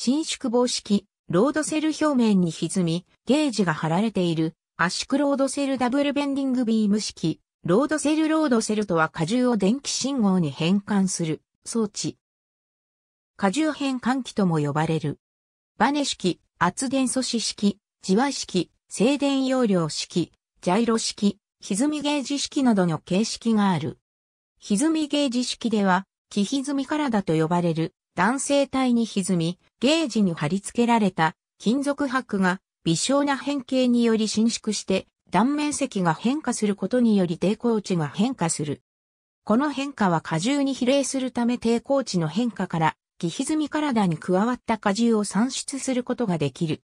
伸縮防止器、ロードセル表面に歪み、ゲージが貼られている、圧縮ロードセルダブルベンディングビーム式、ロードセルロードセルとは荷重を電気信号に変換する装置。荷重変換器とも呼ばれる。バネ式、圧電素子式、磁和式、静電容量式、ジャイロ式、歪みゲージ式などの形式がある。歪みゲージ式では、気歪み体と呼ばれる男性体に歪み、ゲージに貼り付けられた金属箔が微小な変形により伸縮して断面積が変化することにより抵抗値が変化する。この変化は荷重に比例するため抵抗値の変化から、気歪み体に加わった荷重を算出することができる。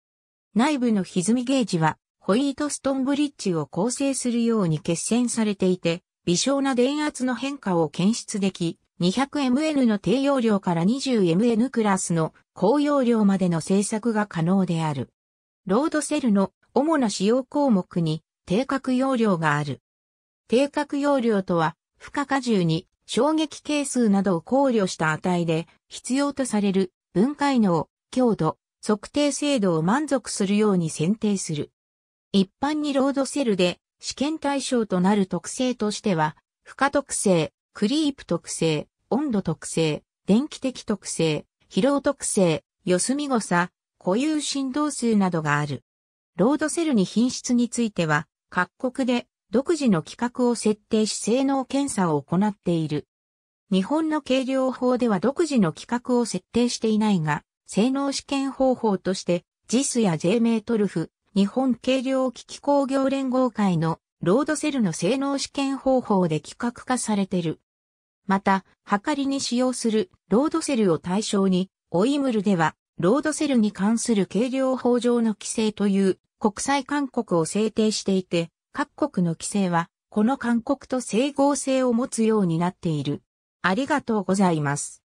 内部の歪みゲージは、ホイートストンブリッジを構成するように結線されていて、微小な電圧の変化を検出でき、200mn の低容量から 20mn クラスの高容量までの製作が可能である。ロードセルの主な使用項目に定格容量がある。定格容量とは、負荷荷重に衝撃係数などを考慮した値で必要とされる分解能、強度、測定精度を満足するように選定する。一般にロードセルで試験対象となる特性としては、負荷特性、クリープ特性、温度特性、電気的特性、疲労特性、四隅誤差、固有振動数などがある。ロードセルに品質については、各国で独自の規格を設定し性能検査を行っている。日本の計量法では独自の規格を設定していないが、性能試験方法として、JIS や j メートルフ、日本計量機器工業連合会のロードセルの性能試験方法で規格化されてる。また、はかりに使用するロードセルを対象に、オイムルでは、ロードセルに関する軽量法上の規制という国際勧告を制定していて、各国の規制は、この勧告と整合性を持つようになっている。ありがとうございます。